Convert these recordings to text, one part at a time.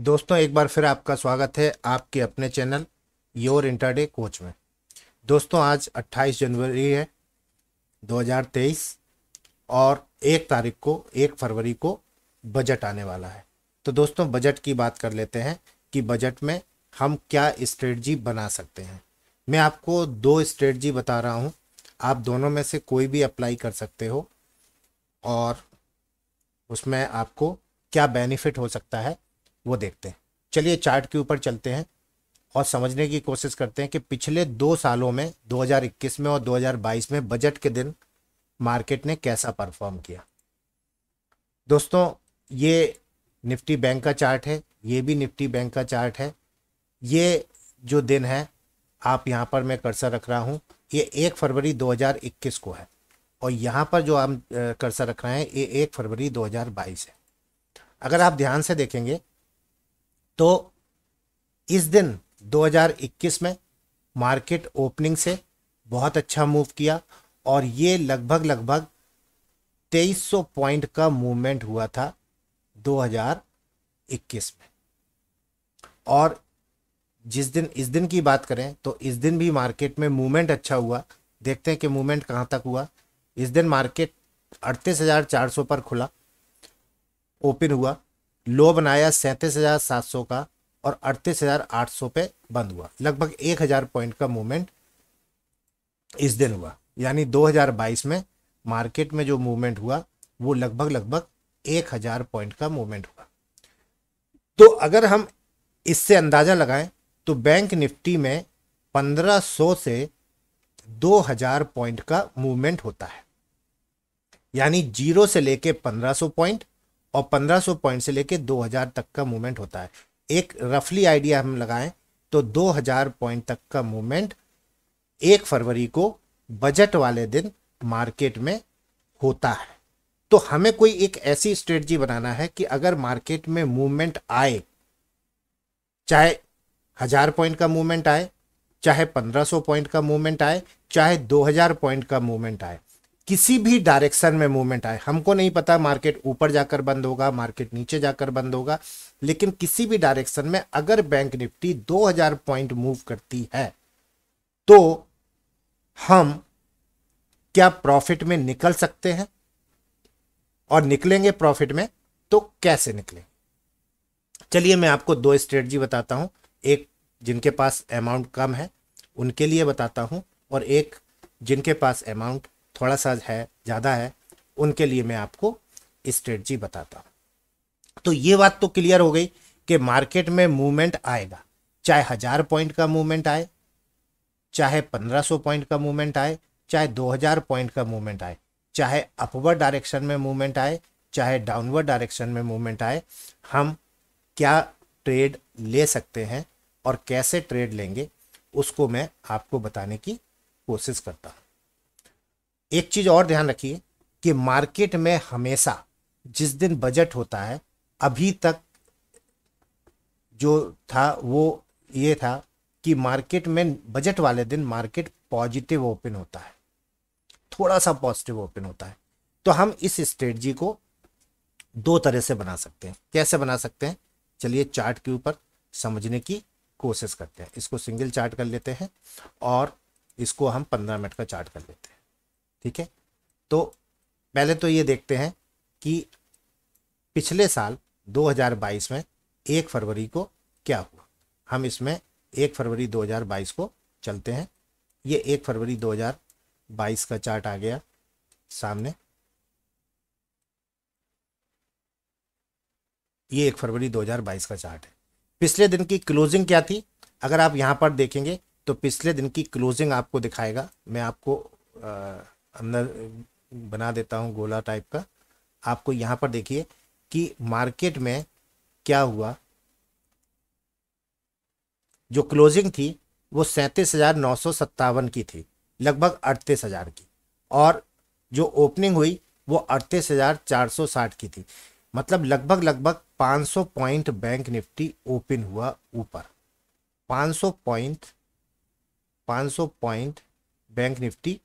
दोस्तों एक बार फिर आपका स्वागत है आपके अपने चैनल योर इंटरडे कोच में दोस्तों आज 28 जनवरी है 2023 और एक तारीख को एक फरवरी को बजट आने वाला है तो दोस्तों बजट की बात कर लेते हैं कि बजट में हम क्या स्ट्रेटजी बना सकते हैं मैं आपको दो स्ट्रेटजी बता रहा हूँ आप दोनों में से कोई भी अप्लाई कर सकते हो और उसमें आपको क्या बेनिफिट हो सकता है वो देखते हैं चलिए चार्ट के ऊपर चलते हैं और समझने की कोशिश करते हैं कि पिछले दो सालों में 2021 में और 2022 में बजट के दिन मार्केट ने कैसा परफॉर्म किया दोस्तों ये निफ्टी बैंक का चार्ट है ये भी निफ्टी बैंक का चार्ट है ये जो दिन है आप यहाँ पर मैं कर्सर रख रहा हूँ ये एक फरवरी 2021 को है और यहाँ पर जो हम कर्सर रख रहे हैं ये एक फरवरी 2022 है अगर आप ध्यान से देखेंगे तो इस दिन 2021 में मार्केट ओपनिंग से बहुत अच्छा मूव किया और ये लगभग लगभग 2300 पॉइंट का मूवमेंट हुआ था 2021 में और जिस दिन इस दिन की बात करें तो इस दिन भी मार्केट में मूवमेंट अच्छा हुआ देखते हैं कि मूवमेंट कहाँ तक हुआ इस दिन मार्केट अड़तीस हज़ार चार सौ पर खुला ओपन हुआ लो बनाया सैंतीस हज़ार सात सौ का और अड़तीस हज़ार आठ सौ पे बंद हुआ लगभग एक हज़ार पॉइंट का मूवमेंट इस दिन हुआ यानी दो हज़ार बाईस में मार्केट में जो मूवमेंट हुआ वो लगभग लगभग एक हज़ार पॉइंट का मूवमेंट हुआ तो अगर हम इससे अंदाज़ा लगाएं तो बैंक निफ्टी में पंद्रह सौ से दो हजार पॉइंट का मूवमेंट होता है यानी जीरो से लेके पंद्रह सौ पॉइंट और 1500 पॉइंट से लेके 2000 तक का मूवमेंट होता है एक रफली आइडिया हम लगाएं तो 2000 पॉइंट तक का मूवमेंट एक फरवरी को बजट वाले दिन मार्केट में होता है तो हमें कोई एक ऐसी स्ट्रेटजी बनाना है कि अगर मार्केट में मूवमेंट आए चाहे हजार पॉइंट का मूवमेंट आए चाहे 1500 पॉइंट का मूवमेंट आए चाहे 2000 पॉइंट का मूवमेंट आए किसी भी डायरेक्शन में मूवमेंट आए हमको नहीं पता मार्केट ऊपर जाकर बंद होगा मार्केट नीचे जाकर बंद होगा लेकिन किसी भी डायरेक्शन में अगर बैंक निफ्टी 2000 पॉइंट मूव करती है तो हम क्या प्रॉफिट में निकल सकते हैं और निकलेंगे प्रॉफिट में तो कैसे निकले चलिए मैं आपको दो स्ट्रेटजी बताता हूं एक जिनके पास अमाउंट कम है उनके लिए बताता हूं और एक जिनके पास अमाउंट थोड़ा सा है ज़्यादा है उनके लिए मैं आपको स्ट्रेटजी बताता हूँ तो ये बात तो क्लियर हो गई कि मार्केट में मूवमेंट आएगा चाहे हज़ार पॉइंट का मूवमेंट आए चाहे पंद्रह सौ पॉइंट का मूवमेंट आए चाहे दो हज़ार पॉइंट का मूवमेंट आए चाहे अपवर्ड डायरेक्शन में मूवमेंट आए चाहे डाउनवर्ड डायरेक्शन में मूवमेंट आए हम क्या ट्रेड ले सकते हैं और कैसे ट्रेड लेंगे उसको मैं आपको बताने की कोशिश करता हूँ एक चीज़ और ध्यान रखिए कि मार्केट में हमेशा जिस दिन बजट होता है अभी तक जो था वो ये था कि मार्केट में बजट वाले दिन मार्केट पॉजिटिव ओपन होता है थोड़ा सा पॉजिटिव ओपन होता है तो हम इस स्ट्रेटजी को दो तरह से बना सकते हैं कैसे बना सकते हैं चलिए चार्ट के ऊपर समझने की कोशिश करते हैं इसको सिंगल चार्ट कर लेते हैं और इसको हम पंद्रह मिनट का चार्ट कर लेते हैं ठीक है तो पहले तो ये देखते हैं कि पिछले साल 2022 में एक फरवरी को क्या हुआ हम इसमें एक फरवरी 2022 को चलते हैं ये एक फरवरी 2022 का चार्ट आ गया सामने ये एक फरवरी 2022 का चार्ट है पिछले दिन की क्लोजिंग क्या थी अगर आप यहाँ पर देखेंगे तो पिछले दिन की क्लोजिंग आपको दिखाएगा मैं आपको आ, अंदर बना देता हूँ गोला टाइप का आपको यहाँ पर देखिए कि मार्केट में क्या हुआ जो क्लोजिंग थी वो सैंतीस हज़ार नौ सौ सत्तावन की थी लगभग अड़तीस हज़ार की और जो ओपनिंग हुई वो अड़तीस हज़ार चार सौ साठ की थी मतलब लगभग लगभग पाँच सौ पॉइंट बैंक निफ्टी ओपन हुआ ऊपर पाँच सौ पॉइंट पाँच सौ point bank Nifty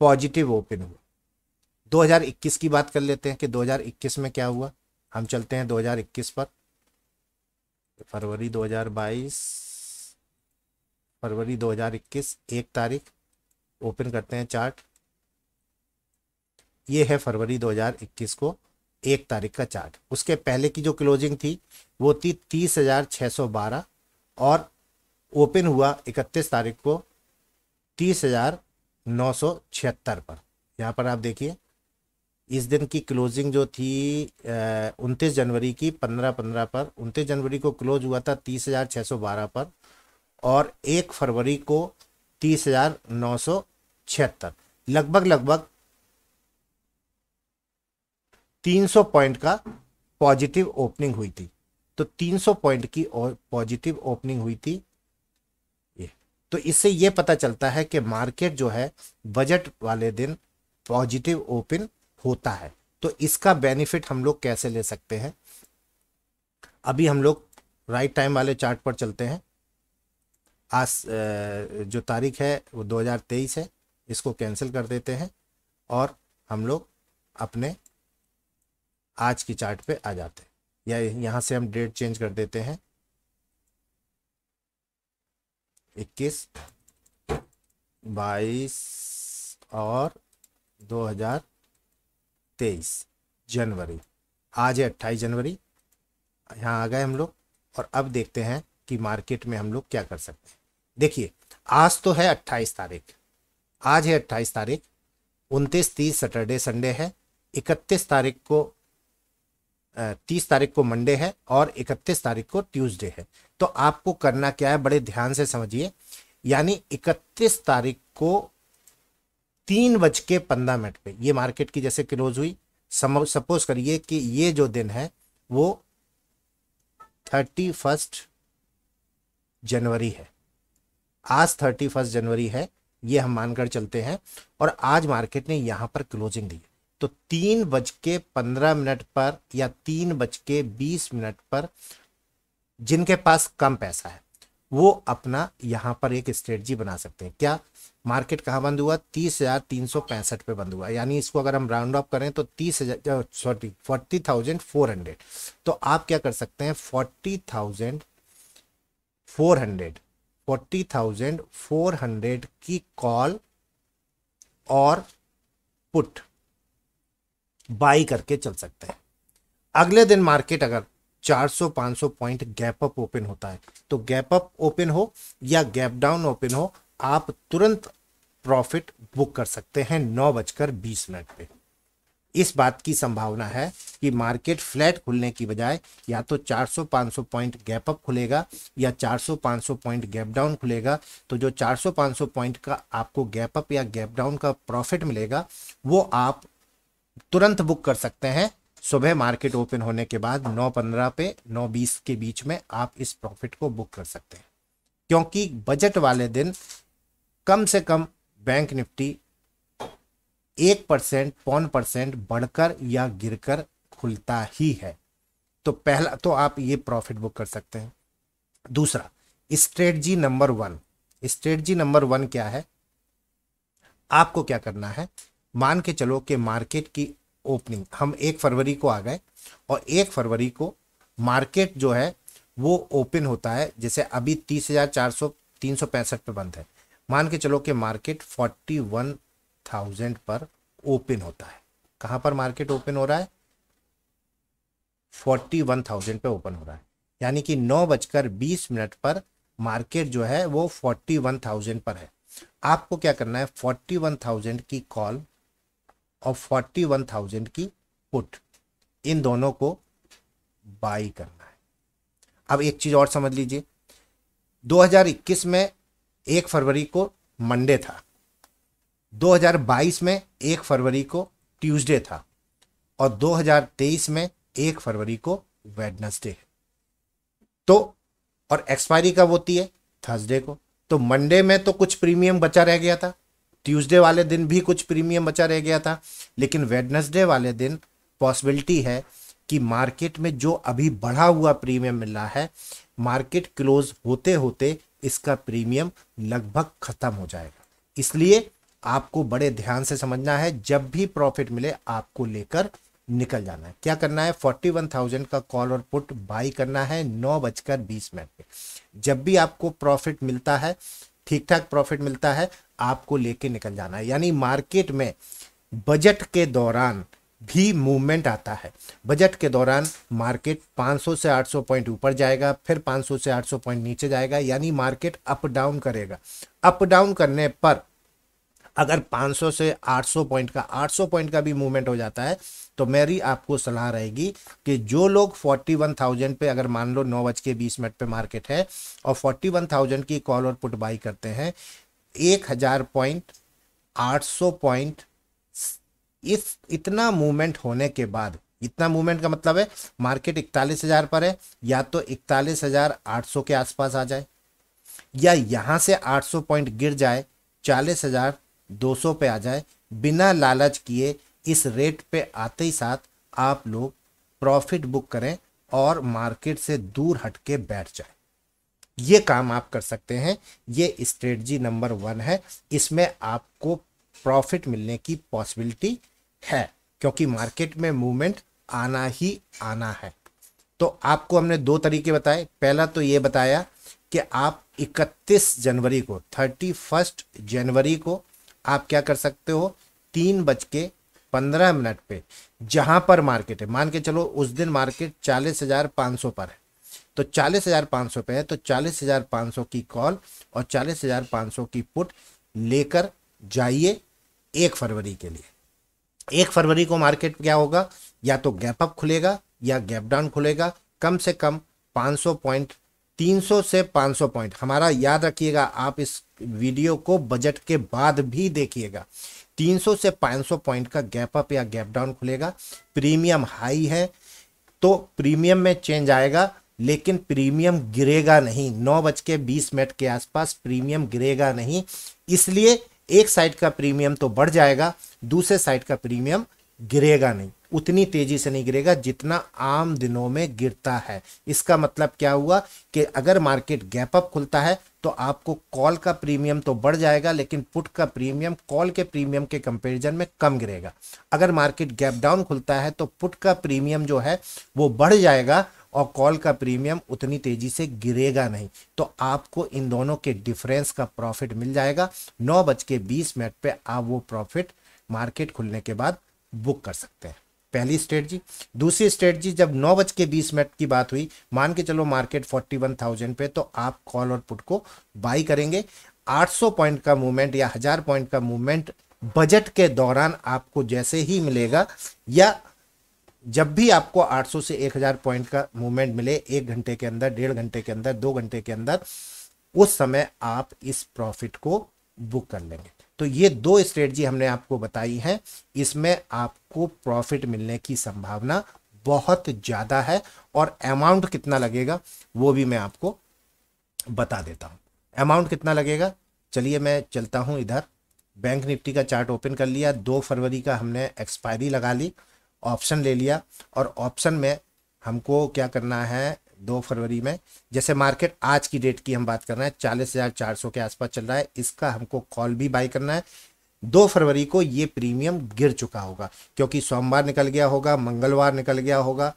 positive open हुआ 2021 की बात कर लेते हैं कि 2021 में क्या हुआ हम चलते हैं 2021 पर फरवरी 2022 फरवरी 2021 एक तारीख ओपन करते हैं चार्ट ये है फरवरी 2021 को एक तारीख का चार्ट उसके पहले की जो क्लोजिंग थी वो थी तीस हजार छः सौ बारह और ओपन हुआ इकतीस तारीख को तीस हजार नौ पर यहाँ पर आप देखिए इस दिन की क्लोजिंग जो थी उनतीस जनवरी की पंद्रह पंद्रह पर उनतीस जनवरी को क्लोज हुआ था तीस हज़ार सौ बारह पर और एक फरवरी को तीस हज़ार नौ सौ छिहत्तर लगभग लगभग तीन सौ पॉइंट का पॉजिटिव ओपनिंग हुई थी तो तीन सौ पॉइंट की पॉजिटिव ओपनिंग हुई थी तो इससे ये पता चलता है कि मार्केट जो है बजट वाले दिन पॉजिटिव ओपन होता है तो इसका बेनिफिट हम लोग कैसे ले सकते हैं अभी हम लोग राइट टाइम वाले चार्ट पर चलते हैं आज जो तारीख है वो 2023 है इसको कैंसिल कर देते हैं और हम लोग अपने आज की चार्ट पे आ जाते हैं या यहाँ से हम डेट चेंज कर देते हैं इक्कीस बाईस और दो हजार तेईस जनवरी आज है अट्ठाईस जनवरी यहाँ आ गए हम लोग और अब देखते हैं कि मार्केट में हम लोग क्या कर सकते हैं देखिए आज तो है अट्ठाईस तारीख आज है अट्ठाईस तारीख उनतीस तीस सैटरडे संडे है इकतीस तारीख को तीस तारीख को मंडे है और इकतीस तारीख को ट्यूसडे है तो आपको करना क्या है बड़े ध्यान से समझिए यानी 31 तारीख को तीन बज के पंद्रह मिनट पे ये मार्केट की जैसे क्लोज हुई सपोज करिए कि ये जो दिन है वो थर्टी फर्स्ट जनवरी है आज थर्टी फर्स्ट जनवरी है ये हम मानकर चलते हैं और आज मार्केट ने यहां पर क्लोजिंग दी तो तीन बज के पंद्रह मिनट पर या तीन बज के बीस मिनट पर जिनके पास कम पैसा है वो अपना यहाँ पर एक स्ट्रेटजी बना सकते हैं क्या मार्केट कहाँ बंद हुआ तीस हज़ार तीन सौ पैंसठ पे बंद हुआ यानी इसको अगर हम राउंड ऑफ करें तो तीस हज़ार sorry forty thousand four hundred तो आप क्या कर सकते हैं forty thousand four hundred forty thousand four hundred की कॉल और पुट बाई करके चल सकते हैं अगले दिन मार्केट अगर 400-500 पॉइंट गैप अप ओपन होता है तो गैप अप ओपन हो या गैप डाउन ओपन हो आप तुरंत प्रॉफिट बुक कर सकते हैं नौ बजकर बीस मिनट पे इस बात की संभावना है कि मार्केट फ्लैट खुलने की बजाय या तो 400-500 पॉइंट गैप अप खुलेगा या 400-500 पॉइंट गैप डाउन खुलेगा तो जो 400-500 पॉइंट का आपको गैप अप या गैप डाउन का प्रॉफिट मिलेगा वो आप तुरंत बुक कर सकते हैं सुबह मार्केट ओपन होने के बाद 9:15 पे 9:20 के बीच में आप इस प्रॉफिट को बुक कर सकते हैं क्योंकि बजट वाले दिन कम से कम बैंक निफ्टी एक परसेंट पौन परसेंट बढ़कर या गिरकर खुलता ही है तो पहला तो आप ये प्रॉफिट बुक कर सकते हैं दूसरा strategy number one strategy number one क्या है आपको क्या करना है मान के चलो कि मार्केट की ओपनिंग हम एक फरवरी को आ गए और एक फरवरी को मार्केट जो है वो ओपन होता है जैसे अभी तीस हज़ार चार सौ तीन सौ पैंसठ पे बंद है मान के चलो कि मार्केट फोर्टी वन थाउजेंड पर ओपन होता है कहां पर मार्केट ओपन हो रहा है फोर्टी वन थाउजेंड पे ओपन हो रहा है यानी कि नौ बजकर बीस मिनट पर मार्केट जो है वो फोर्टी वन थाउजेंड पर है आपको क्या करना है फोर्टी वन थाउजेंड की कॉल और फोर्टी वन थाउजेंड की पुट इन दोनों को बाई करना है अब एक चीज़ और समझ लीजिए 2021 में एक फरवरी को मंडे था 2022 में एक फरवरी को ट्यूसडे था और 2023 में एक फरवरी को वेडनसडे तो और एक्सपायरी कब होती है थर्सडे को तो मंडे में तो कुछ प्रीमियम बचा रह गया था ट्यूसडे वाले दिन भी कुछ प्रीमियम बचा रह गया था लेकिन वेडनेसडे वाले दिन पॉसिबिलिटी है कि मार्केट में जो अभी बढ़ा हुआ प्रीमियम मिल रहा है मार्केट क्लोज होते होते इसका प्रीमियम लगभग ख़त्म हो जाएगा इसलिए आपको बड़े ध्यान से समझना है जब भी प्रॉफिट मिले आपको लेकर निकल जाना है क्या करना है फोर्टी वन थाउजेंड का कॉल और पुट बाई करना है नौ बजकर बीस मिनट पे जब भी आपको प्रॉफिट मिलता है ठीक ठाक प्रॉफिट मिलता है आपको लेके निकल जाना है यानी मार्केट में बजट के दौरान भी मूवमेंट आता है बजट के दौरान मार्केट 500 से 800 पॉइंट ऊपर जाएगा फिर 500 से 800 पॉइंट नीचे जाएगा यानी मार्केट अप डाउन करेगा अप डाउन करने पर अगर 500 से 800 पॉइंट का 800 पॉइंट का भी मूवमेंट हो जाता है तो मेरी आपको सलाह रहेगी कि जो लोग 41,000 पे अगर मान लो नौ बज के बीस मिनट पे मार्केट है और 41,000 की कॉल और पुट बाई करते हैं 1,000 पॉइंट 800 पॉइंट इस इतना मूवमेंट होने के बाद इतना मूवमेंट का मतलब है मार्केट इकतालीस हज़ार पर है या तो इकतालीस हज़ार आठ सौ के आसपास आ जाए या यहाँ से आठ सौ पॉइंट गिर जाए चालीस हज़ार 200 पे आ जाए बिना लालच किए इस रेट पे आते ही साथ आप लोग प्रॉफिट बुक करें और मार्केट से दूर हट के बैठ जाए ये काम आप कर सकते हैं ये स्ट्रेटजी नंबर वन है इसमें आपको प्रॉफिट मिलने की पॉसिबिलिटी है क्योंकि मार्केट में मूवमेंट आना ही आना है तो आपको हमने दो तरीके बताए पहला तो ये बताया कि आप 31 जनवरी को 31 जनवरी को आप क्या कर सकते हो तीन बज के पंद्रह मिनट पे जहां पर मार्केट है मान के चलो उस दिन मार्केट चालीस हज़ार पाँच सौ पर है तो चालीस हज़ार पाँच सौ पे है तो चालीस हज़ार पाँच सौ की कॉल और चालीस हज़ार पाँच सौ की पुट लेकर जाइए एक फरवरी के लिए एक फरवरी को मार्केट क्या होगा या तो गैप अप खुलेगा या गैप डाउन खुलेगा कम से कम 500 पॉइंट 300 से 500 पॉइंट हमारा याद रखिएगा आप इस वीडियो को बजट के बाद भी देखिएगा 300 से 500 पॉइंट का गैप अप या गैप डाउन खुलेगा प्रीमियम हाई है तो प्रीमियम में चेंज आएगा लेकिन प्रीमियम गिरेगा नहीं नौ बज के बीस मिनट के आसपास प्रीमियम गिरेगा नहीं इसलिए एक साइड का प्रीमियम तो बढ़ जाएगा दूसरे साइड का प्रीमियम गिरेगा नहीं उतनी तेजी से नहीं गिरेगा जितना आम दिनों में गिरता है इसका मतलब क्या हुआ कि अगर मार्केट गैप अप खुलता है तो आपको कॉल का प्रीमियम तो बढ़ जाएगा लेकिन पुट का प्रीमियम कॉल के प्रीमियम के कंपैरिजन में कम गिरेगा अगर मार्केट गैप डाउन खुलता है तो पुट का प्रीमियम जो है वो बढ़ जाएगा और कॉल का प्रीमियम उतनी तेजी से गिरेगा नहीं तो आपको इन दोनों के डिफरेंस का प्रॉफिट मिल जाएगा नौ बज के बीस मिनट पर आप वो प्रॉफिट मार्केट खुलने के बाद बुक कर सकते हैं पहली स्ट्रेटजी दूसरी स्ट्रेटजी जब नौ बज के बीस मिनट की बात हुई मान के चलो मार्केट फोर्टी वन थाउजेंड पे तो आप कॉल और पुट को बाई करेंगे आठ सौ पॉइंट का मूवमेंट या हजार पॉइंट का मूवमेंट बजट के दौरान आपको जैसे ही मिलेगा या जब भी आपको 800 से 1000 पॉइंट का मूवमेंट मिले एक घंटे के अंदर डेढ़ घंटे के अंदर दो घंटे के अंदर उस समय आप इस प्रॉफिट को बुक कर लेंगे तो ये दो स्ट्रेटजी हमने आपको बताई है इसमें आपको प्रॉफिट मिलने की संभावना बहुत ज़्यादा है और अमाउंट कितना लगेगा वो भी मैं आपको बता देता हूँ अमाउंट कितना लगेगा चलिए मैं चलता हूँ इधर बैंक निफ्टी का चार्ट ओपन कर लिया दो फरवरी का हमने एक्सपायरी लगा ली ऑप्शन ले लिया और ऑप्शन में हमको क्या करना है दो फरवरी में जैसे मार्केट आज की डेट की हम बात कर रहे हैं चालीस हज़ार चार सौ के आसपास चल रहा है इसका हमको कॉल भी बाई करना है दो फरवरी को ये प्रीमियम गिर चुका होगा क्योंकि सोमवार निकल गया होगा मंगलवार निकल गया होगा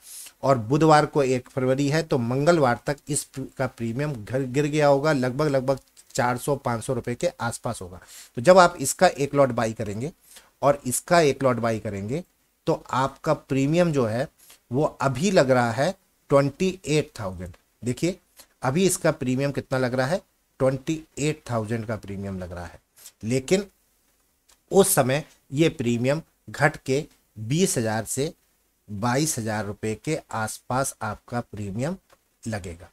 और बुधवार को एक फरवरी है तो मंगलवार तक इस का प्रीमियम घर गिर गया होगा लगभग लगभग 400-500 रुपए के आसपास होगा तो जब आप इसका एक लॉट बाई करेंगे और इसका एक लॉट बाई करेंगे तो आपका प्रीमियम जो है वो अभी लग रहा है ट्वेंटी एट थाउजेंड देखिए अभी इसका प्रीमियम कितना लग रहा है ट्वेंटी एट थाउजेंड का प्रीमियम लग रहा है लेकिन उस समय ये प्रीमियम घट के बीस हज़ार से बाईस हज़ार रुपये के आसपास आपका प्रीमियम लगेगा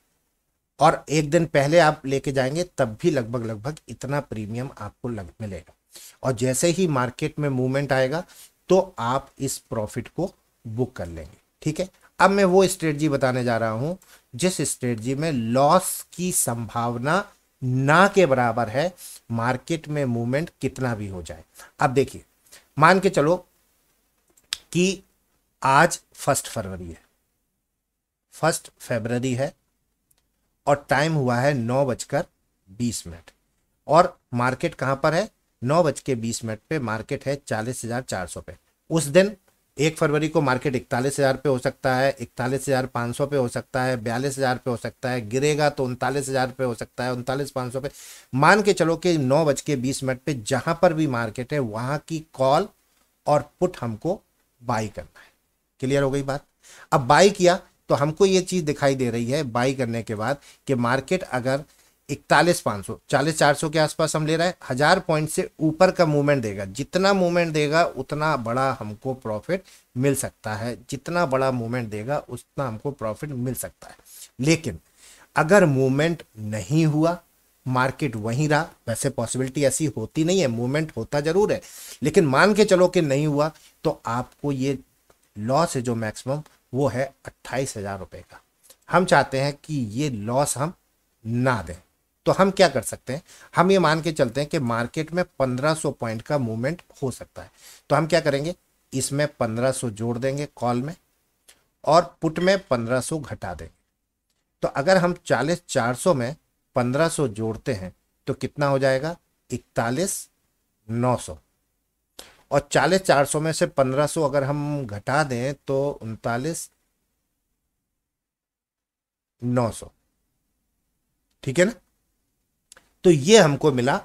और एक दिन पहले आप लेके जाएंगे तब भी लगभग लगभग इतना प्रीमियम आपको लग मिलेगा और जैसे ही मार्केट में मूवमेंट आएगा तो आप इस प्रॉफिट को बुक कर लेंगे ठीक है अब मैं वो स्ट्रेटजी बताने जा रहा हूं जिस स्ट्रेटजी में लॉस की संभावना ना के बराबर है मार्केट में मूवमेंट कितना भी हो जाए अब देखिए मान के चलो कि आज फर्स्ट फरवरी है फर्स्ट फरवरी है और टाइम हुआ है नौ बजकर बीस मिनट और मार्केट कहां पर है नौ बज के बीस मिनट पे मार्केट है चालीस हजार चार सौ पे उस दिन एक फरवरी को मार्केट इकतालीस हज़ार पे हो सकता है इकतालीस हज़ार पाँच सौ पे हो सकता है बयालीस हज़ार पे हो सकता है गिरेगा तो उनतालीस हज़ार पे हो सकता है उनतालीस पाँच सौ पे मान के चलो कि नौ बज के बीस मिनट पे जहाँ पर भी मार्केट है वहाँ की कॉल और पुट हमको बाई करना है क्लियर हो गई बात अब बाई किया तो हमको ये चीज़ दिखाई दे रही है बाई करने के बाद कि मार्केट अगर इकतालीस पाँच सौ चालीस चार सौ के आसपास हम ले रहे हैं हज़ार पॉइंट से ऊपर का मूवमेंट देगा जितना मूवमेंट देगा उतना बड़ा हमको प्रॉफिट मिल सकता है जितना बड़ा मूवमेंट देगा उतना हमको प्रॉफिट मिल सकता है लेकिन अगर मूवमेंट नहीं हुआ मार्केट वहीं रहा वैसे पॉसिबिलिटी ऐसी होती नहीं है मूवमेंट होता ज़रूर है लेकिन मान के चलो कि नहीं हुआ तो आपको ये लॉस है जो मैक्सिमम वो है अट्ठाईस हज़ार रुपये का हम चाहते हैं कि ये लॉस हम ना दें तो हम क्या कर सकते हैं हम ये मान के चलते हैं कि मार्केट में 1500 पॉइंट का मूवमेंट हो सकता है तो हम क्या करेंगे इसमें 1500 जोड़ देंगे कॉल में और पुट में 1500 घटा देंगे तो अगर हम 40 400 में 1500 जोड़ते हैं तो कितना हो जाएगा इकतालीस नौ सौ और चालीस चार सौ में से पंद्रह अगर हम घटा दें तो उनतालीस नौ सौ ठीक है ना तो ये हमको मिला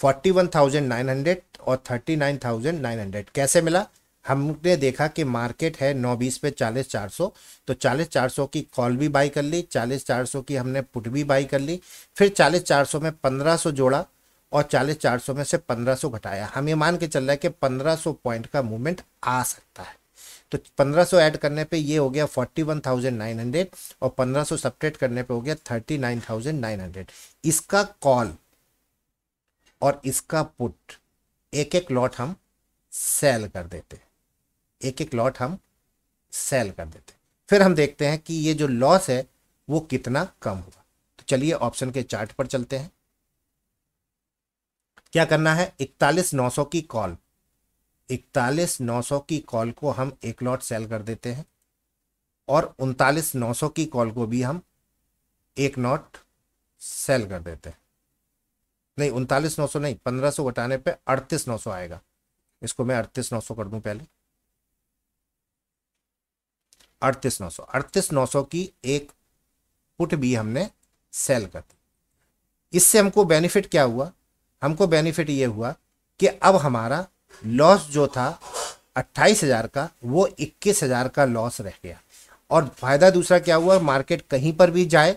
forty one thousand nine hundred और thirty nine thousand nine hundred कैसे मिला हमने देखा कि मार्केट है नौ बीस पे चालीस चार सौ तो चालीस चार सौ की कॉल भी बाई कर ली चालीस चार सौ की हमने पुट भी बाई कर ली फिर चालीस चार सौ में पंद्रह सौ जोड़ा और चालीस चार सौ में से पंद्रह सौ घटाया हम ये मान के चल रहा है कि पंद्रह सौ पॉइंट का मूवमेंट आ सकता है तो 1500 ऐड करने पे ये हो गया 41,900 और 1500 सब्ट्रेट करने पे हो गया 39,900 इसका कॉल और इसका पुट एक एक लॉट हम सेल कर देते एक एक लॉट हम सेल कर देते फिर हम देखते हैं कि ये जो लॉस है वो कितना कम हुआ तो चलिए ऑप्शन के चार्ट पर चलते हैं क्या करना है इकतालीस नौ सौ की कॉल इकतालीस नौ सौ की कॉल को हम एक लॉट सेल कर देते हैं और उनतालीस नौ सौ की कॉल को भी हम एक नॉट सेल कर देते हैं नहीं उनतालीस नौ सौ नहीं पंद्रह सौ घटाने पे अड़तीस नौ सौ आएगा इसको मैं अड़तीस नौ सौ कर दूं पहले अड़तीस नौ सौ अड़तीस नौ सौ की एक पुट भी हमने सेल कर दी इससे हमको बेनिफिट क्या हुआ हमको बेनिफिट ये हुआ कि अब हमारा लॉस जो था अट्ठाईस हज़ार का वो इक्कीस हज़ार का लॉस रह गया और फ़ायदा दूसरा क्या हुआ मार्केट कहीं पर भी जाए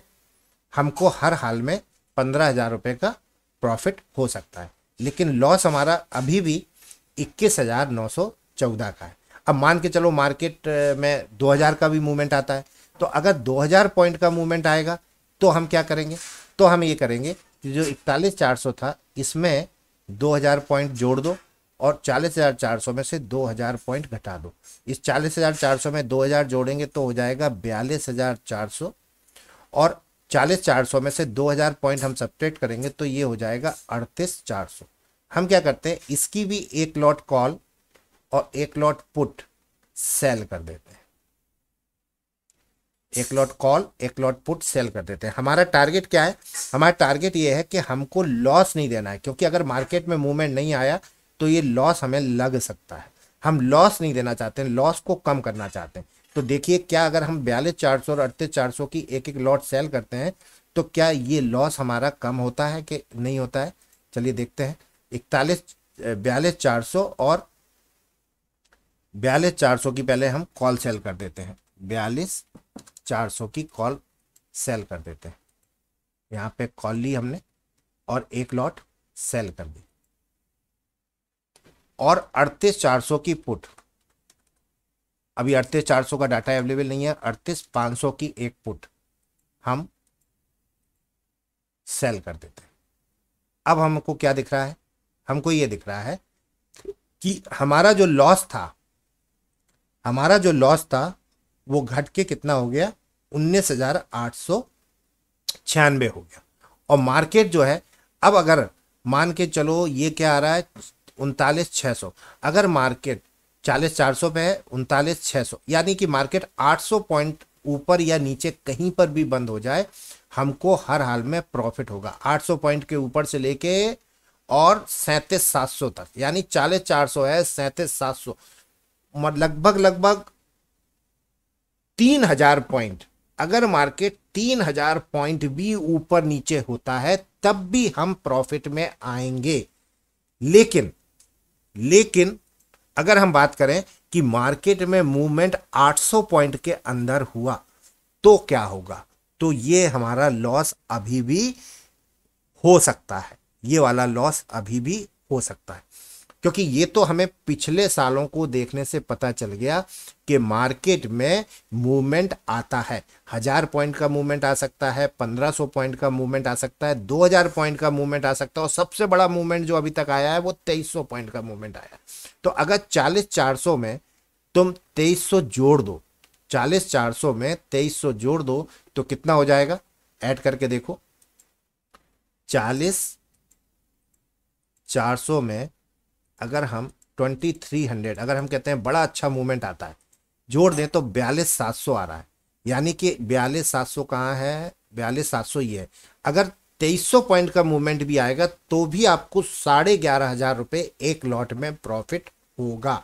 हमको हर हाल में पंद्रह हज़ार रुपये का प्रॉफिट हो सकता है लेकिन लॉस हमारा अभी भी इक्कीस हज़ार नौ सौ चौदह का है अब मान के चलो मार्केट में दो हज़ार का भी मूवमेंट आता है तो अगर दो हज़ार पॉइंट का मूवमेंट आएगा तो हम क्या करेंगे तो हम ये करेंगे कि जो इकतालीस चार सौ था इसमें दो हज़ार पॉइंट जोड़ दो और सौ में से दो हजार पॉइंट घटा दो इस चालीस हजार चार सौ में दो हजार जोड़ेंगे तो हो जाएगा बयालीस हजार चार सौ और चालीस चार सौ में से दो हजार पॉइंट हम सब्ट्रेक्ट करेंगे तो ये हो जाएगा सौ हम क्या करते हैं इसकी भी एक लॉट कॉल और एक लॉट पुट सेल कर देते हैं एक लॉट कॉल एक लॉट पुट सेल कर देते हैं हमारा टारगेट क्या है हमारा टारगेट ये है कि हमको लॉस नहीं देना है क्योंकि अगर मार्केट में मूवमेंट नहीं आया तो ये लॉस हमें लग सकता है हम लॉस नहीं देना चाहते हैं लॉस को कम करना चाहते हैं तो देखिए क्या अगर हम बयालीस चार सौ और अड़तीस चार सौ की एक एक लॉट सेल करते हैं तो क्या ये लॉस हमारा कम होता है कि नहीं होता है चलिए देखते हैं इकतालीस बयालीस चार सौ और बयालीस चार सौ की पहले हम कॉल सेल कर देते हैं बयालीस चार सौ की कॉल सेल कर देते हैं यहाँ पे कॉल ली हमने और एक लॉट सेल कर दी और अड़तीस चार सौ की पुट अभी अड़तीस चार सौ का डाटा अवेलेबल नहीं है अड़तीस पांच सौ की एक पुट हम सेल कर देते हैं अब हमको क्या दिख रहा है हमको ये दिख रहा है कि हमारा जो लॉस था हमारा जो लॉस था वो घट के कितना हो गया उन्नीस हजार आठ सौ छियानवे हो गया और मार्केट जो है अब अगर मान के चलो ये क्या आ रहा है उनतालीस छः सौ अगर मार्केट चालीस चार सौ पे है उनतालीस छः सौ यानी कि मार्केट आठ सौ पॉइंट ऊपर या नीचे कहीं पर भी बंद हो जाए हमको हर हाल में प्रॉफिट होगा आठ सौ पॉइंट के ऊपर से लेके और सैंतीस सात सौ तक यानी चालीस चार सौ है सैंतीस सात सौ लगभग लगभग तीन हजार पॉइंट अगर मार्केट तीन हजार पॉइंट भी ऊपर नीचे होता है तब भी हम प्रॉफिट में आएंगे लेकिन लेकिन अगर हम बात करें कि मार्केट में मूवमेंट 800 पॉइंट के अंदर हुआ तो क्या होगा तो ये हमारा लॉस अभी भी हो सकता है ये वाला लॉस अभी भी हो सकता है क्योंकि ये तो हमें पिछले सालों को देखने से पता चल गया कि मार्केट में मूवमेंट आता है हज़ार पॉइंट का मूवमेंट आ सकता है पंद्रह सौ पॉइंट का मूवमेंट आ सकता है दो हज़ार पॉइंट का मूवमेंट आ सकता है और सबसे बड़ा मूवमेंट जो अभी तक आया है वो तेईस सौ पॉइंट का मूवमेंट आया है तो अगर चालीस चार सौ में तुम तेईस सौ जोड़ दो चालीस चार सौ में तेईस सौ जोड़ दो तो कितना हो जाएगा ऐड करके देखो चालीस चार सौ में अगर हम 2300 अगर हम कहते हैं बड़ा अच्छा मूवमेंट आता है जोड़ दें तो बयालीस सात सौ आ रहा है यानी कि बयालीस सात सौ कहाँ है बयालीस सात सौ ये है अगर तेईस सौ पॉइंट का मूवमेंट भी आएगा तो भी आपको साढ़े ग्यारह हजार रुपये एक लॉट में प्रॉफिट होगा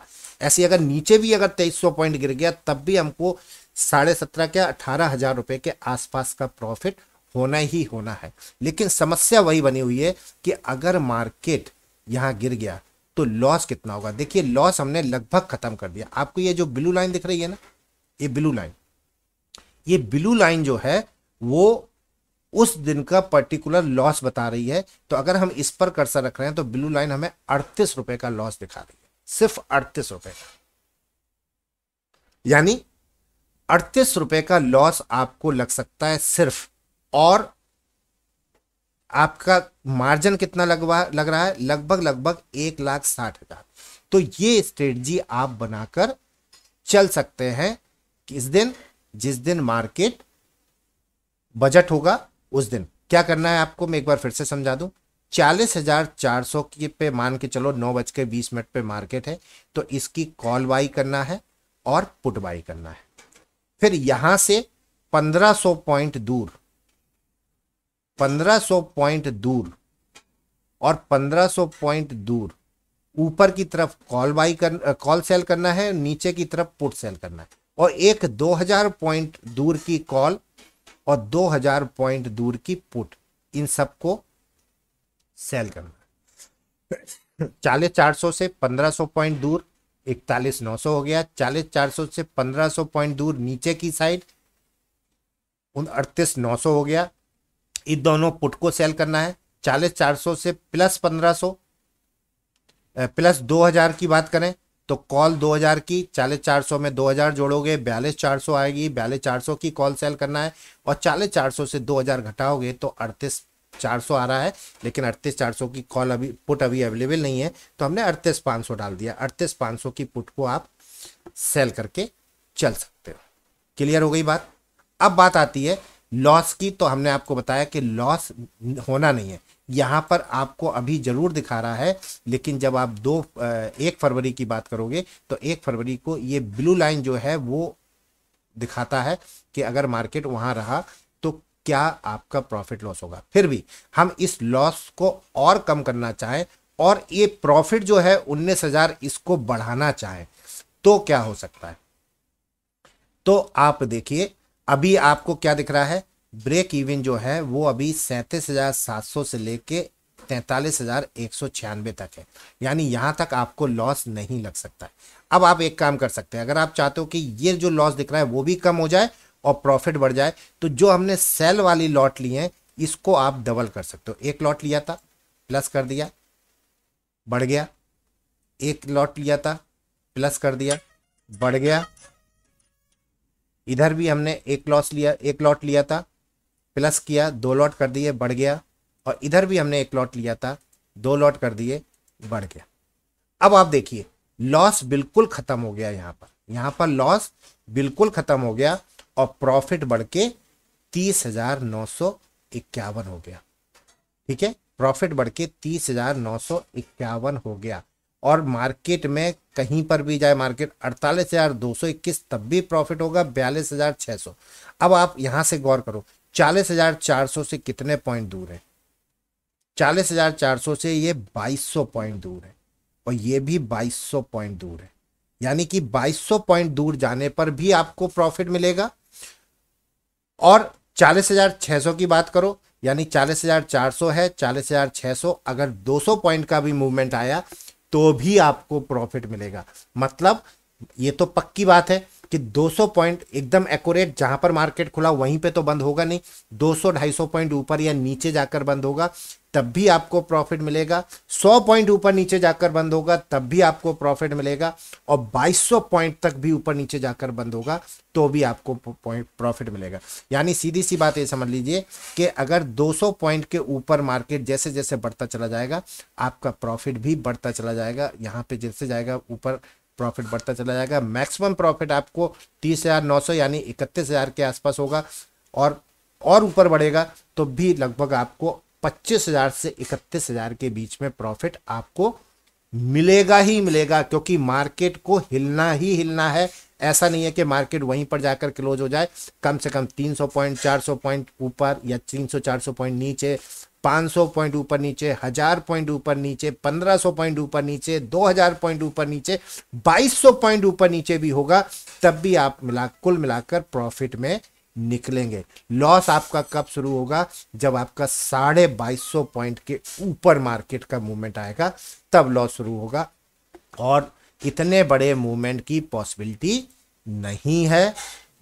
ऐसे अगर नीचे भी अगर तेईस सौ पॉइंट गिर गया तब भी हमको साढ़े सत्रह के अठारह हजार रुपये के आसपास का प्रॉफिट होना ही होना है लेकिन समस्या वही बनी हुई है कि अगर मार्केट यहाँ गिर गया तो लॉस कितना होगा देखिए लॉस हमने लगभग खत्म कर दिया आपको ये जो ब्लू लाइन दिख रही है ना ये ब्लू लाइन ये ब्लू लाइन जो है वो उस दिन का पर्टिकुलर लॉस बता रही है तो अगर हम इस पर कर्सर रख रहे हैं तो ब्लू लाइन हमें अड़तीस रुपए का लॉस दिखा रही है सिर्फ अड़तीस रुपए का यानी अड़तीस रुपए का लॉस आपको लग सकता है सिर्फ और आपका मार्जिन कितना लगवा लग रहा है लगभग लगभग एक लाख साठ हजार तो ये स्ट्रेटजी आप बनाकर चल सकते हैं किस दिन जिस दिन मार्केट बजट होगा उस दिन क्या करना है आपको मैं एक बार फिर से समझा दूं चालीस हजार चार सौ की पे मान के चलो नौ बज के बीस मिनट पे मार्केट है तो इसकी कॉल बाई करना है और पुट बाई करना है फिर यहां से पंद्रह सौ पॉइंट दूर 1500 पॉइंट दूर और 1500 पॉइंट दूर ऊपर की तरफ कॉल बाई कर कॉल सेल करना है नीचे की तरफ पुट सेल करना है और एक 2000 पॉइंट दूर की कॉल और 2000 पॉइंट दूर की पुट इन सबको सेल करना चालीस चार सौ से पंद्रह पॉइंट दूर इकतालीस नौ हो गया चालीस चार सौ से पंद्रह पॉइंट दूर नीचे की साइड उन अड़तीस नौ सौ हो गया इन दोनों पुट को सेल करना है चालीस चार सौ से प्लस पंद्रह सौ प्लस दो हजार की बात करें तो कॉल दो हजार की चालीस चार सौ में दो हजार जोड़ोगे बयालीस चार सौ आएगी बयालीस चार सौ की कॉल सेल करना है और चालीस चार सौ से दो हजार घटाओगे तो अड़तीस चार सौ आ रहा है लेकिन अड़तीस चार सौ की कॉल अभी पुट अभी अवेलेबल नहीं है तो हमने अड़तीस पाँच सौ डाल दिया अड़तीस पाँच सौ की पुट को आप सेल करके चल सकते हो क्लियर हो गई बात अब बात आती है लॉस की तो हमने आपको बताया कि लॉस होना नहीं है यहाँ पर आपको अभी ज़रूर दिखा रहा है लेकिन जब आप दो एक फरवरी की बात करोगे तो एक फरवरी को ये ब्लू लाइन जो है वो दिखाता है कि अगर मार्केट वहाँ रहा तो क्या आपका प्रॉफिट लॉस होगा फिर भी हम इस लॉस को और कम करना चाहें और ये प्रॉफिट जो है उन्नीस हज़ार इसको बढ़ाना चाहें तो क्या हो सकता है तो आप देखिए अभी आपको क्या दिख रहा है ब्रेक इवन जो है वो अभी सैंतीस हज़ार सात सौ से लेके तैंतालीस हज़ार एक सौ छियानवे तक है यानी यहां तक आपको लॉस नहीं लग सकता अब आप एक काम कर सकते हैं अगर आप चाहते हो कि ये जो लॉस दिख रहा है वो भी कम हो जाए और प्रॉफिट बढ़ जाए तो जो हमने सेल वाली लॉट ली है इसको आप डबल कर सकते हो एक लॉट लिया था प्लस कर दिया बढ़ गया एक लॉट लिया था प्लस कर दिया बढ़ गया इधर भी हमने एक लॉस लिया एक लॉट लिया था प्लस किया दो लॉट कर दिए बढ़ गया और इधर भी हमने एक लॉट लिया था दो लॉट कर दिए बढ़ गया अब आप देखिए लॉस बिल्कुल खत्म हो गया यहाँ पर यहाँ पर लॉस बिल्कुल खत्म हो गया और प्रॉफिट बढ़ के तीस हजार नौ सौ इक्यावन हो गया ठीक है प्रॉफिट बढ़ के तीस हजार नौ सौ इक्यावन हो गया और मार्केट में कहीं पर भी जाए मार्केट अड़तालीस हज़ार दो सौ इक्कीस तब भी प्रॉफिट होगा बयालीस हज़ार छह सौ अब आप यहां से गौर करो चालीस हज़ार चार सौ से कितने पॉइंट दूर है चालीस हज़ार चार सौ से ये बाईस सौ पॉइंट दूर है और ये भी बाईस सौ पॉइंट दूर है यानी कि बाईस सौ पॉइंट दूर जाने पर भी आपको प्रॉफिट मिलेगा और चालीस हजार छह सौ की बात करो यानी चालीस हजार चार सौ है चालीस हजार छह सौ अगर दो सौ पॉइंट का भी मूवमेंट आया तो भी आपको प्रॉफिट मिलेगा मतलब ये तो पक्की बात है कि 200 पॉइंट एकदम एक्यूरेट जहां पर मार्केट खुला वहीं पे तो बंद होगा नहीं 200 250 पॉइंट ऊपर या नीचे जाकर बंद होगा तब भी आपको प्रॉफिट मिलेगा 100 पॉइंट ऊपर नीचे जाकर बंद होगा तब भी आपको प्रॉफिट मिलेगा और 2200 पॉइंट तक भी ऊपर नीचे जाकर बंद होगा तो भी आपको प्रॉफिट मिलेगा यानी सीधी सी बात ये समझ लीजिए कि अगर 200 पॉइंट के ऊपर मार्केट जैसे जैसे बढ़ता चला जाएगा आपका प्रॉफिट भी बढ़ता चला जाएगा यहाँ पे जैसे जाएगा ऊपर प्रॉफिट बढ़ता चला जाएगा मैक्सिमम प्रॉफिट आपको तीस हज़ार नौ सौ यानी इकतीस हज़ार के आसपास होगा और और ऊपर बढ़ेगा तो भी लगभग आपको पच्चीस हजार से इकतीस हजार के बीच में प्रॉफिट आपको मिलेगा ही मिलेगा क्योंकि मार्केट को हिलना ही हिलना है ऐसा नहीं है कि मार्केट वहीं पर जाकर क्लोज हो जाए कम से कम 300 पॉइंट 400 पॉइंट ऊपर या 300 400 पॉइंट नीचे 500 पॉइंट ऊपर नीचे हजार पॉइंट ऊपर नीचे 1500 पॉइंट ऊपर नीचे 2000 पॉइंट ऊपर नीचे 2200 पॉइंट ऊपर नीचे भी होगा तब भी आप मिला कुल मिलाकर प्रॉफिट में निकलेंगे लॉस आपका कब शुरू होगा जब आपका साढ़े बाईस सौ पॉइंट के ऊपर मार्केट का मूवमेंट आएगा तब लॉस शुरू होगा और इतने बड़े मूवमेंट की पॉसिबिलिटी नहीं है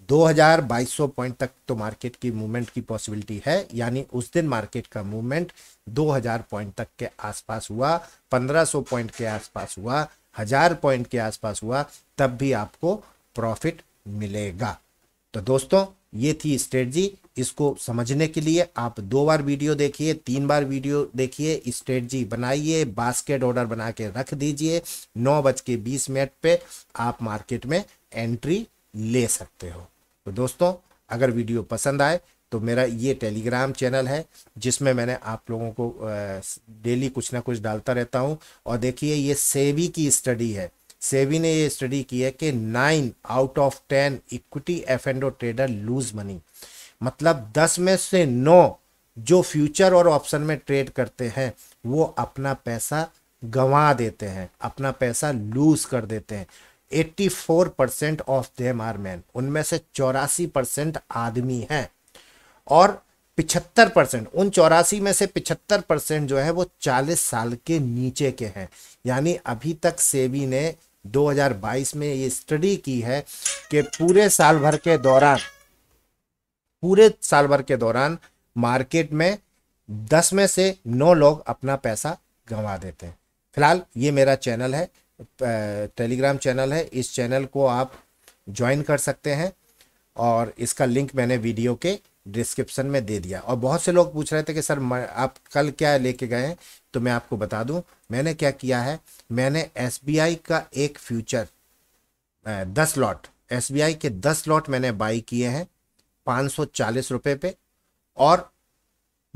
दो हजार बाईस सौ पॉइंट तक तो मार्केट की मूवमेंट की पॉसिबिलिटी है यानी उस दिन मार्केट का मूवमेंट 2000 पॉइंट तक के आसपास हुआ 1500 पॉइंट के आसपास हुआ हजार पॉइंट के आसपास हुआ तब भी आपको प्रॉफिट मिलेगा तो दोस्तों ये थी स्ट्रेटजी इसको समझने के लिए आप दो बार वीडियो देखिए तीन बार वीडियो देखिए स्ट्रेटजी बनाइए बास्केट ऑर्डर बना के रख दीजिए नौ बज के बीस मिनट पे आप मार्केट में एंट्री ले सकते हो तो दोस्तों अगर वीडियो पसंद आए तो मेरा ये टेलीग्राम चैनल है जिसमें मैंने आप लोगों को डेली कुछ ना कुछ डालता रहता हूँ और देखिए ये सेवी की स्टडी है सेवी ने ये स्टडी की है कि nine out of ten equity F and O trader lose money मतलब दस में से नौ जो फ्यूचर और ऑप्शन में ट्रेड करते हैं वो अपना पैसा गंवा देते हैं अपना पैसा लूज कर देते हैं 84 percent of them are men उनमें से चौरासी परसेंट आदमी हैं और पिछहत्तर परसेंट उन चौरासी में से पिछहत्तर परसेंट जो है वो चालीस साल के नीचे के हैं यानी अभी तक सेबी ने 2022 में ये स्टडी की है कि पूरे साल भर के दौरान पूरे साल भर के दौरान मार्केट में दस में से नौ लोग अपना पैसा गंवा देते हैं फिलहाल ये मेरा चैनल है टेलीग्राम चैनल है इस चैनल को आप ज्वाइन कर सकते हैं और इसका लिंक मैंने वीडियो के डिस्क्रिप्शन में दे दिया और बहुत से लोग पूछ रहे थे कि सर आप कल क्या लेके गए हैं तो मैं आपको बता दूं मैंने क्या किया है मैंने एस का एक फ्यूचर दस लॉट एस के दस लॉट मैंने बाई किए हैं पाँच सौ चालीस रुपये पे और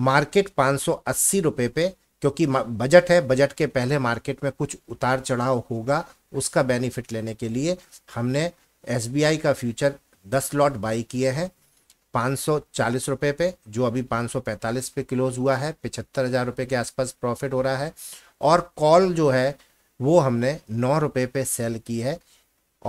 मार्केट पाँच सौ अस्सी रुपये पे क्योंकि बजट है बजट के पहले मार्केट में कुछ उतार चढ़ाव होगा उसका बेनिफिट लेने के लिए हमने एस का फ्यूचर दस लॉट बाई किए हैं 540 रुपए पे जो अभी 545 पे क्लोज हुआ है पिछहत्तर हज़ार रुपये के आसपास प्रॉफिट हो रहा है और कॉल जो है वो हमने नौ रुपये पे सेल की है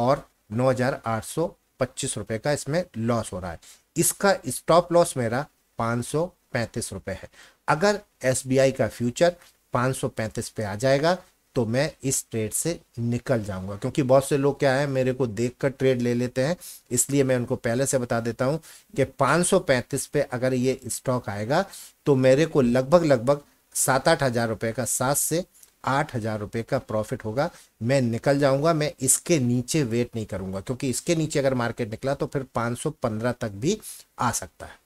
और नौ हज़ार आठ सौ पच्चीस रुपये का इसमें लॉस हो रहा है इसका स्टॉप लॉस मेरा पाँच सौ पैंतीस रुपये है अगर एस का फ्यूचर पाँच सौ पैंतीस पे आ जाएगा तो मैं इस ट्रेड से निकल जाऊंगा क्योंकि बहुत से लोग क्या है मेरे को देख कर ट्रेड ले लेते हैं इसलिए मैं उनको पहले से बता देता हूं कि 535 पे अगर ये स्टॉक आएगा तो मेरे को लगभग लगभग सात आठ हज़ार रुपए का सात से आठ हज़ार रुपये का प्रॉफिट होगा मैं निकल जाऊंगा मैं इसके नीचे वेट नहीं करूंगा क्योंकि इसके नीचे अगर मार्केट निकला तो फिर 515 तक भी आ सकता है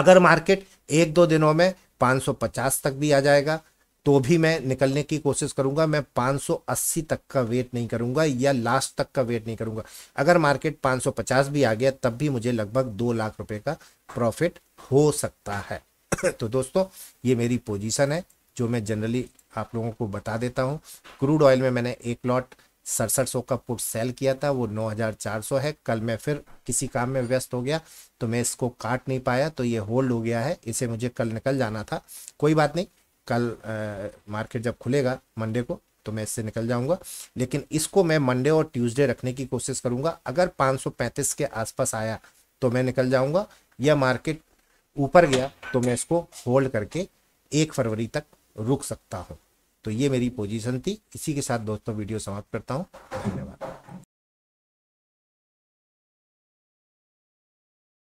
अगर मार्केट एक दो दिनों में 550 तक भी आ जाएगा तो भी मैं निकलने की कोशिश करूंगा मैं 580 तक का वेट नहीं करूंगा या लास्ट तक का वेट नहीं करूंगा अगर मार्केट 550 भी आ गया तब भी मुझे लगभग दो लाख रुपए का प्रॉफिट हो सकता है तो दोस्तों ये मेरी पोजीशन है जो मैं जनरली आप लोगों को बता देता हूँ क्रूड ऑयल में मैंने एक लॉट सड़सठ सौ का पुट सेल किया था वो नौ है कल मैं फिर किसी काम में व्यस्त हो गया तो मैं इसको काट नहीं पाया तो ये होल्ड हो गया है इसे मुझे कल निकल जाना था कोई बात नहीं कल मार्केट जब खुलेगा मंडे को तो मैं इससे निकल जाऊंगा लेकिन इसको मैं मंडे और ट्यूसडे रखने की कोशिश करूंगा अगर 535 के आसपास आया तो मैं निकल जाऊंगा या मार्केट ऊपर गया तो मैं इसको होल्ड करके एक फरवरी तक रुक सकता हूँ तो ये मेरी पोजीशन थी इसी के साथ दोस्तों वीडियो समाप्त करता हूँ धन्यवाद